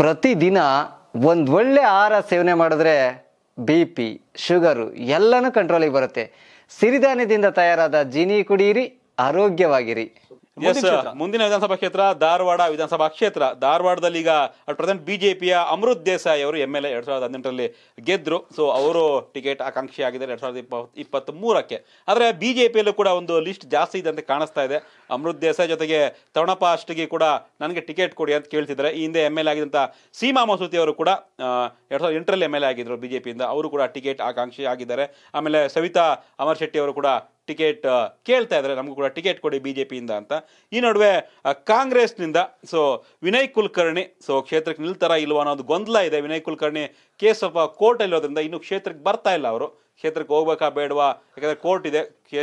ಪ್ರತಿದಿನ ಒಂದು ಒಳ್ಳೆ ಆಹಾರ ಸೇವನೆ ಮಾಡಿದ್ರೆ ಬಿ ಪಿ ಶುಗರು ಎಲ್ಲನೂ ಕಂಟ್ರೋಲಿಗೆ ಬರುತ್ತೆ ಸಿರಿಧಾನ್ಯದಿಂದ ತಯಾರಾದ ಜೀನಿ ಕುಡಿಯಿರಿ ಆರೋಗ್ಯವಾಗಿರಿ ಎಸ್ ಮುಂದಿನ ವಿಧಾನಸಭಾ ಕ್ಷೇತ್ರ ಧಾರವಾಡ ವಿಧಾನಸಭಾ ಕ್ಷೇತ್ರ ಧಾರವಾಡದಲ್ಲಿ ಈಗ ಪ್ರೆಸೆಂಟ್ ಬಿಜೆಪಿಯ ಅಮೃತ್ ದೇಸಾಯಿ ಅವರು ಎಂ ಎಲ್ ಎ ಎರಡ್ ಸಾವಿರದ ಹದಿನೆಂಟರಲ್ಲಿ ಗೆದ್ರು ಸೊ ಅವರು ಟಿಕೆಟ್ ಆಕಾಂಕ್ಷಿ ಆಗಿದ್ದಾರೆ ಎರಡ್ ಸಾವಿರದ ಇಪ್ಪತ್ ಇಪ್ಪತ್ತ್ ಮೂರಕ್ಕೆ ಆದರೆ ಬಿಜೆಪಿಯಲ್ಲೂ ಕೂಡ ಒಂದು ಲಿಸ್ಟ್ ಜಾಸ್ತಿ ಇದೆ ಅಂತ ಕಾಣಿಸ್ತಾ ಇದೆ ಅಮೃತ್ ದೇಸಾಯಿ ಜೊತೆಗೆ ತವಣಪ್ಪ ಅಷ್ಟಿಗೆ ಕೂಡ ನನಗೆ ಟಿಕೆಟ್ ಕೊಡಿ ಅಂತ ಕೇಳ್ತಿದ್ದಾರೆ ಈ ಹಿಂದೆ ಎಂ ಎಲ್ ಎ ಆಗಿದ್ದಂಥ ಸೀಮಾ ಮಸೂತಿ ಅವರು ಕೂಡ ಎರಡ್ ಸಾವಿರದ ಎಂಟರಲ್ಲಿ ಎಂ ಎಲ್ ಎ ಆಗಿದ್ರು ಬಿಜೆಪಿಯಿಂದ ಅವರು ಕೂಡ ಟಿಕೆಟ್ ಆಕಾಂಕ್ಷಿ ಆಗಿದ್ದಾರೆ ಆಮೇಲೆ ಸವಿತಾ ಅಮರ್ ಶೆಟ್ಟಿ ಅವರು ಕೂಡ ಟಿಕೆಟ್ ಕೇಳ್ತಾ ಇದ್ದಾರೆ ನಮಗೂ ಕೂಡ ಟಿಕೆಟ್ ಕೊಡಿ ಬಿ ಜೆ ಪಿಯಿಂದ ಅಂತ ಈ ನಡುವೆ ಕಾಂಗ್ರೆಸ್ನಿಂದ ಸೊ ವಿನಯ್ ಕುಲಕರ್ಣಿ ಸೊ ಕ್ಷೇತ್ರಕ್ಕೆ ನಿಲ್ತಾರ ಇಲ್ವಾ ಅನ್ನೋದು ಗೊಂದಲ ಇದೆ ವಿನಯ್ ಕುಲಕರ್ಣಿ ಕೇಸ್ ಕೋರ್ಟ್ ಅಲ್ಲಿರೋದ್ರಿಂದ ಇನ್ನು ಕ್ಷೇತ್ರಕ್ಕೆ ಬರ್ತಾ ಇಲ್ಲ ಅವರು ಕ್ಷೇತ್ರಕ್ಕೆ ಹೋಗ್ಬೇಕಾ ಬೇಡವಾ ಯಾಕಂದರೆ ಕೋರ್ಟ್ ಇದೆ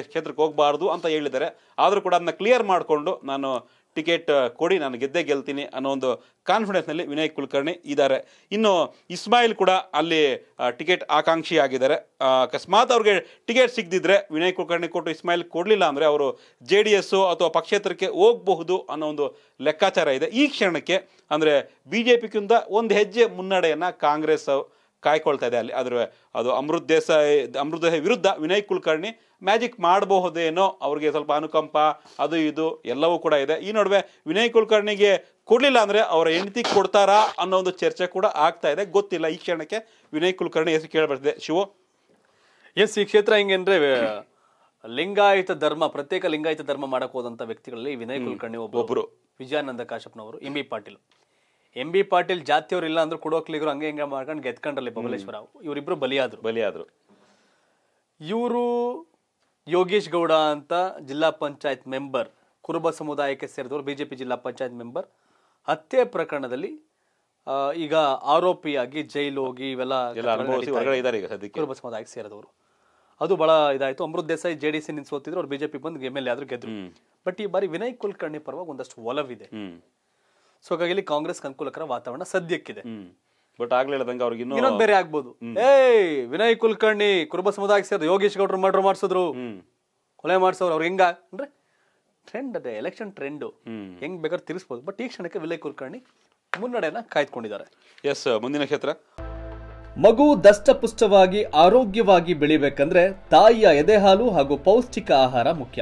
ಕ್ಷೇತ್ರಕ್ಕೆ ಹೋಗಬಾರ್ದು ಅಂತ ಹೇಳಿದ್ದಾರೆ ಆದರೂ ಕೂಡ ಅದನ್ನ ಕ್ಲಿಯರ್ ಮಾಡಿಕೊಂಡು ನಾನು ಟಿಕೆಟ್ ಕೊಡಿ ನಾನು ಗೆದ್ದೇ ಗೆಲ್ತೀನಿ ಅನ್ನೋ ಒಂದು ಕಾನ್ಫಿಡೆನ್ಸ್ನಲ್ಲಿ ವಿನಯ್ ಕುಲಕರ್ಣಿ ಇದ್ದಾರೆ ಇನ್ನು ಇಸ್ಮಾಯಿಲ್ ಕೂಡ ಅಲ್ಲಿ ಟಿಕೆಟ್ ಆಕಾಂಕ್ಷಿ ಆಗಿದ್ದಾರೆ ಅಕಸ್ಮಾತ್ ಅವ್ರಿಗೆ ಟಿಕೆಟ್ ಸಿಗದಿದ್ದರೆ ವಿನಯ್ ಕುಲಕರ್ಣಿ ಕೊಟ್ಟು ಇಸ್ಮಾಯಿಲ್ ಕೊಡಲಿಲ್ಲ ಅಂದರೆ ಅವರು ಜೆ ಡಿ ಎಸ್ಸು ಅಥವಾ ಪಕ್ಷೇತರಕ್ಕೆ ಹೋಗಬಹುದು ಅನ್ನೋ ಒಂದು ಲೆಕ್ಕಾಚಾರ ಇದೆ ಈ ಕ್ಷಣಕ್ಕೆ ಅಂದರೆ ಬಿ ಜೆ ಪಿಗಿಂತ ಒಂದು ಹೆಜ್ಜೆ ಮುನ್ನಡೆಯನ್ನು ಕಾಂಗ್ರೆಸ್ ಕಾಯ್ಕೊಳ್ತಾ ಇದೆ ಅಲ್ಲಿ ಆದ್ರೆ ಅದು ಅಮೃತ್ ದೇಸಾಯಿ ಅಮೃತ ದೇಸಾಯಿ ವಿರುದ್ಧ ವಿನಯ್ ಕುಲಕರ್ಣಿ ಮ್ಯಾಜಿಕ್ ಮಾಡಬಹುದೇನೋ ಅವ್ರಿಗೆ ಸ್ವಲ್ಪ ಅನುಕಂಪ ಅದು ಇದು ಎಲ್ಲವೂ ಕೂಡ ಇದೆ ಈ ನಡುವೆ ವಿನಯ್ ಕುಲಕರ್ಣಿಗೆ ಕೊಡಲಿಲ್ಲ ಅಂದರೆ ಅವರ ಹೆಂಡತಿ ಕೊಡ್ತಾರಾ ಅನ್ನೋ ಒಂದು ಚರ್ಚೆ ಕೂಡ ಆಗ್ತಾ ಇದೆ ಗೊತ್ತಿಲ್ಲ ಈ ಕ್ಷಣಕ್ಕೆ ವಿನಯ್ ಕುಲಕರ್ಣಿ ಹೆಸರು ಕೇಳಬರ್ತಿದೆ ಶಿವ ಎಸ್ ಈ ಕ್ಷೇತ್ರ ಹೆಂಗೆಂದ್ರೆ ಲಿಂಗಾಯತ ಧರ್ಮ ಪ್ರತ್ಯೇಕ ಲಿಂಗಾಯತ ಧರ್ಮ ಮಾಡಕ್ಕೆ ಹೋದಂತ ವ್ಯಕ್ತಿಗಳಲ್ಲಿ ವಿನಯ್ ಕುಲಕರ್ಣಿ ಒಬ್ಬರು ವಿಜಯಾನಂದ ಕಾಶಪ್ಪನವರು M B Patil M B Patil ಜಾತಿಯವ್ರು ಇಲ್ಲ ಅಂದ್ರೆ ಕುಡೋಕ್ಲಿಗರು ಹಂಗೆ ಹಿಂಗೆ ಮಾಡ್ಕೊಂಡು ಗೆದ್ಕೊಂಡ್ರಲ್ಲಿ ಬಬಲೇಶ್ವರ ಇವರಿಬ್ರು ಬಲಿಯಾದ್ರು ಬಲಿಯಾದ್ರು ಇವರು ಯೋಗೇಶ್ ಗೌಡ ಅಂತ ಜಿಲ್ಲಾ ಪಂಚಾಯತ್ ಮೆಂಬರ್ ಕುರುಬ ಸಮುದಾಯಕ್ಕೆ ಸೇರಿದವರು ಬಿಜೆಪಿ ಜಿಲ್ಲಾ ಪಂಚಾಯತ್ ಮೆಂಬರ್ ಹತ್ಯೆ ಪ್ರಕರಣದಲ್ಲಿ ಈಗ ಆರೋಪಿಯಾಗಿ ಜೈಲು ಹೋಗಿ ಇವೆಲ್ಲ ಕುರುಬ ಸಮುದಾಯಕ್ಕೆ ಸೇರಿದವರು ಅದು ಬಹಳ ಇದಾಯ್ತು Amrit Desai J D S ನಿಂದ ಅವ್ರು ಬಿಜೆಪಿ ಬಂದು ಎಮ್ ಎಲ್ ಎ ಗೆದ್ರು ಬಟ್ ಈ ಬಾರಿ ವಿನಯ್ ಕುಲಕರ್ಣಿ ಪರವಾಗಿ ಒಂದಷ್ಟು ಒಲವಿದೆ ಸೊ ಹಾಗಾಗಿ ಇಲ್ಲಿ ಕಾಂಗ್ರೆಸ್ ಅನುಕೂಲಕರ ವಾತಾವರಣ ಸದ್ಯಕ್ಕಿದೆ ಬಟ್ ಆಗ್ಲಿಲ್ಲದಂಗ ಅವ್ರಿಗೆ ಇನ್ನೊಂದು ಬೇರೆ ಆಗ್ಬೋದು ಏ ವಿನಯ್ ಕುಲಕರ್ಣಿ ಕುರುಬ ಸಮುದಾಯ ಸೇರಿದ ಯೋಗೇಶ್ ಗೌಡ್ರು ಮರ್ಡರ್ ಮಾಡಿಸಿದ್ರು ಕೊಲೆ ಮಾಡಿಸೋರು ಅವ್ರು ಹೆಂಗ ಅಂದ್ರೆ ಟ್ರೆಂಡ್ ಅದೇ ಎಲೆಕ್ಷನ್ ಟ್ರೆಂಡ್ ಹೆಂಗ್ ಬೇಕಾದ್ರೆ ತಿರ್ಸ್ಬೋದು ಬಟ್ ಈ ಕ್ಷಣಕ್ಕೆ ವಿನಯ್ ಕುಲಕರ್ಣಿ ಮುನ್ನಡೆಯನ್ನ ಕಾಯ್ದುಕೊಂಡಿದ್ದಾರೆ ಎಸ್ ಮುಂದಿನ ಕ್ಷೇತ್ರ ಮಗು ದಷ್ಟಪುಷ್ಟವಾಗಿ ಆರೋಗ್ಯವಾಗಿ ಬೆಳಿಬೇಕಂದ್ರೆ ತಾಯಿಯ ಎದೆ ಹಾಲು ಹಾಗೂ ಪೌಷ್ಟಿಕ ಆಹಾರ ಮುಖ್ಯ